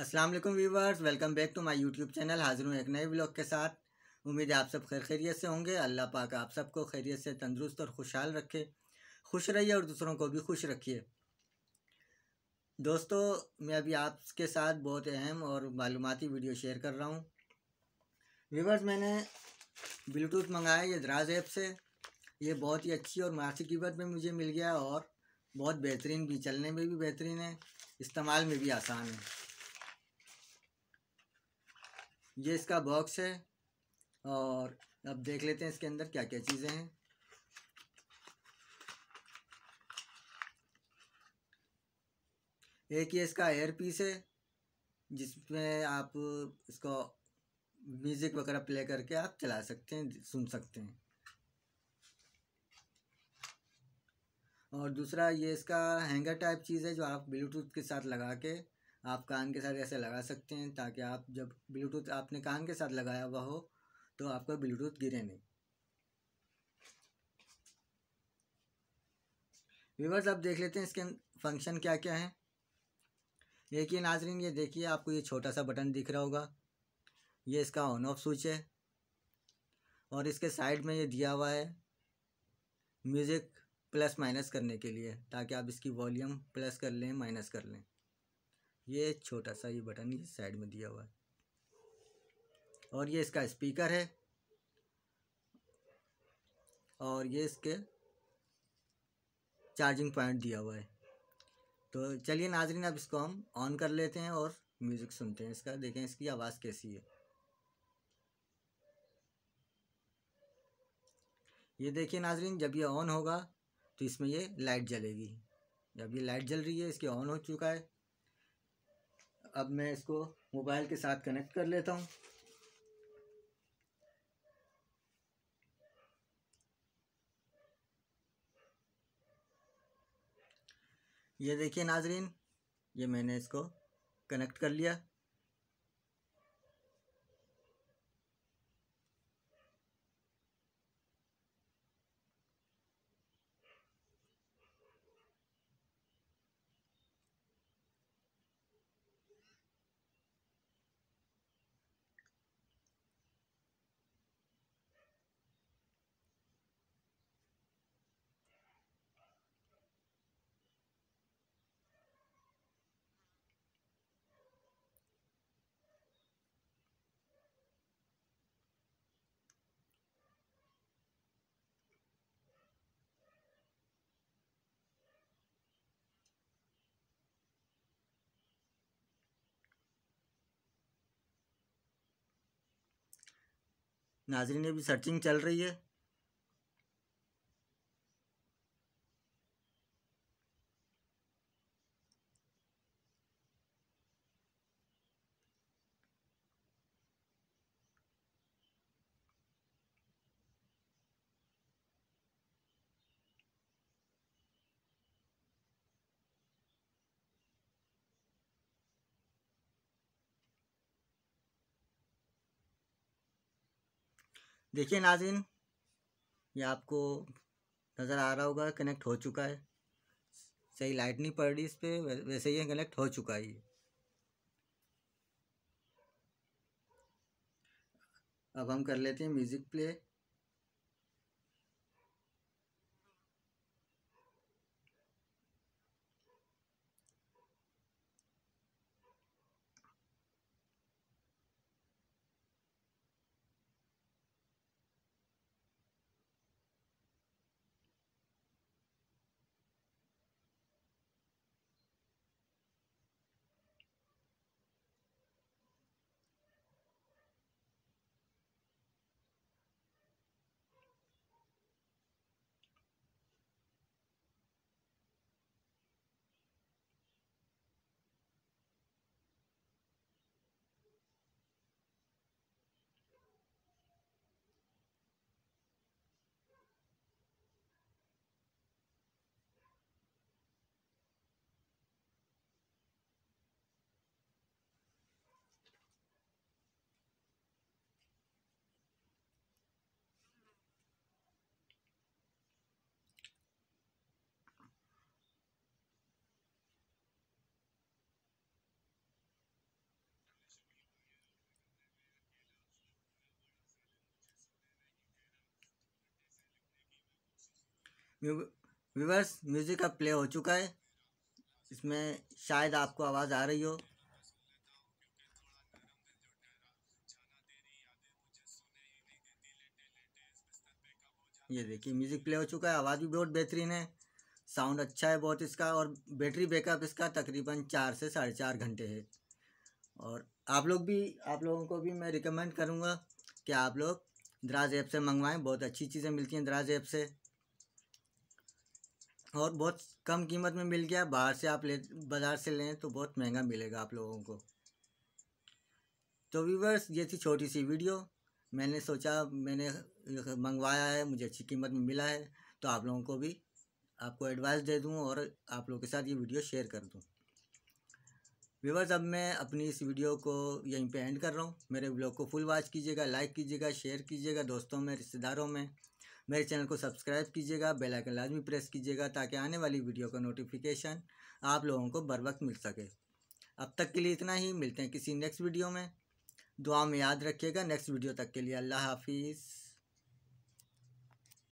Aslam viewers welcome back to my YouTube channel हाजिर हूँ एक नए ब्लॉग के साथ उम्मीद है आप सब खैर खैरियत से होंगे अल्लाह पाक आप सबको खैरियत से तंदुरुस्त और खुशहाल रखे खुश रहिए और दूसरों को भी खुश रखिए दोस्तों मैं अभी आपके साथ बहुत अहम और मालूमती वीडियो शेयर कर रहा हूँ व्यूवर्स मैंने ब्लूटूथ मंगाया ये दराज ऐप से ये बहुत ही अच्छी और मासी कीमत में मुझे मिल गया और बहुत बेहतरीन भी चलने में भी बेहतरीन है इस्तेमाल में भी आसान है ये इसका बॉक्स है और अब देख लेते हैं इसके अंदर क्या क्या चीज़ें हैं एक ये इसका एयर पीस है जिसमें आप इसको म्यूज़िक वगैरह प्ले करके आप चला सकते हैं सुन सकते हैं और दूसरा ये इसका हैंगर टाइप चीज़ है जो आप ब्लूटूथ के साथ लगा के आप कान के साथ ऐसे लगा सकते हैं ताकि आप जब ब्लूटूथ आपने कान के साथ लगाया हुआ हो तो आपका ब्लूटूथ गिरे नहीं व्यूवर्स आप देख लेते हैं इसके फंक्शन क्या क्या है ही नाजरीन ये देखिए आपको ये छोटा सा बटन दिख रहा होगा ये इसका ऑन ऑफ स्विच है और इसके साइड में ये दिया हुआ है म्यूज़िक प्लस माइनस करने के लिए ताकि आप इसकी वॉल्यूम प्लस कर लें माइनस कर लें ये छोटा सा ये बटन ये साइड में दिया हुआ है और ये इसका स्पीकर है और ये इसके चार्जिंग पॉइंट दिया हुआ है तो चलिए नाजरीन अब इसको हम ऑन कर लेते हैं और म्यूज़िक सुनते हैं इसका देखें इसकी आवाज़ कैसी है ये देखिए नाजरीन जब ये ऑन होगा तो इसमें ये लाइट जलेगी जब ये लाइट जल रही है इसके ऑन हो चुका है अब मैं इसको मोबाइल के साथ कनेक्ट कर लेता हूँ ये देखिए नाजरीन ये मैंने इसको कनेक्ट कर लिया नाजरीन अभी सर्चिंग चल रही है देखिए नाजिन ये आपको नज़र आ रहा होगा कनेक्ट हो चुका है सही लाइट नहीं पड़ रही इस पर वैसे ही कनेक्ट हो चुका है अब हम कर लेते हैं म्यूज़िक प्ले व्यूवर्स म्यूज़िक अब प्ले हो चुका है इसमें शायद आपको आवाज़ आ रही हो ये देखिए म्यूज़िक प्ले हो चुका है आवाज़ भी बहुत बेहतरीन है साउंड अच्छा है बहुत इसका और बैटरी बैकअप इसका तकरीबन चार से साढ़े चार घंटे है और आप लोग भी आप लोगों को भी मैं रिकमेंड करूँगा कि आप लोग दराज ऐप से मंगवाएं बहुत अच्छी चीज़ें मिलती हैं दराज ऐप से और बहुत कम कीमत में मिल गया बाहर से आप ले बाज़ार से लें तो बहुत महंगा मिलेगा आप लोगों को तो व्यूवर्स ये थी छोटी सी वीडियो मैंने सोचा मैंने मंगवाया है मुझे अच्छी कीमत में मिला है तो आप लोगों को भी आपको एडवाइस दे दूँ और आप लोगों के साथ ये वीडियो शेयर कर दूँ व्यूवर्स अब मैं अपनी इस वीडियो को यहीं पे एंड कर रहा हूँ मेरे ब्लॉग को फुल वॉच कीजिएगा लाइक कीजिएगा शेयर कीजिएगा दोस्तों में रिश्तेदारों में मेरे चैनल को सब्सक्राइब कीजिएगा बेल आइकन लाजमी प्रेस कीजिएगा ताकि आने वाली वीडियो का नोटिफिकेशन आप लोगों को बर वक्त मिल सके अब तक के लिए इतना ही मिलते हैं किसी नेक्स्ट वीडियो में दुआ में याद रखिएगा नेक्स्ट वीडियो तक के लिए अल्लाह हाफिज़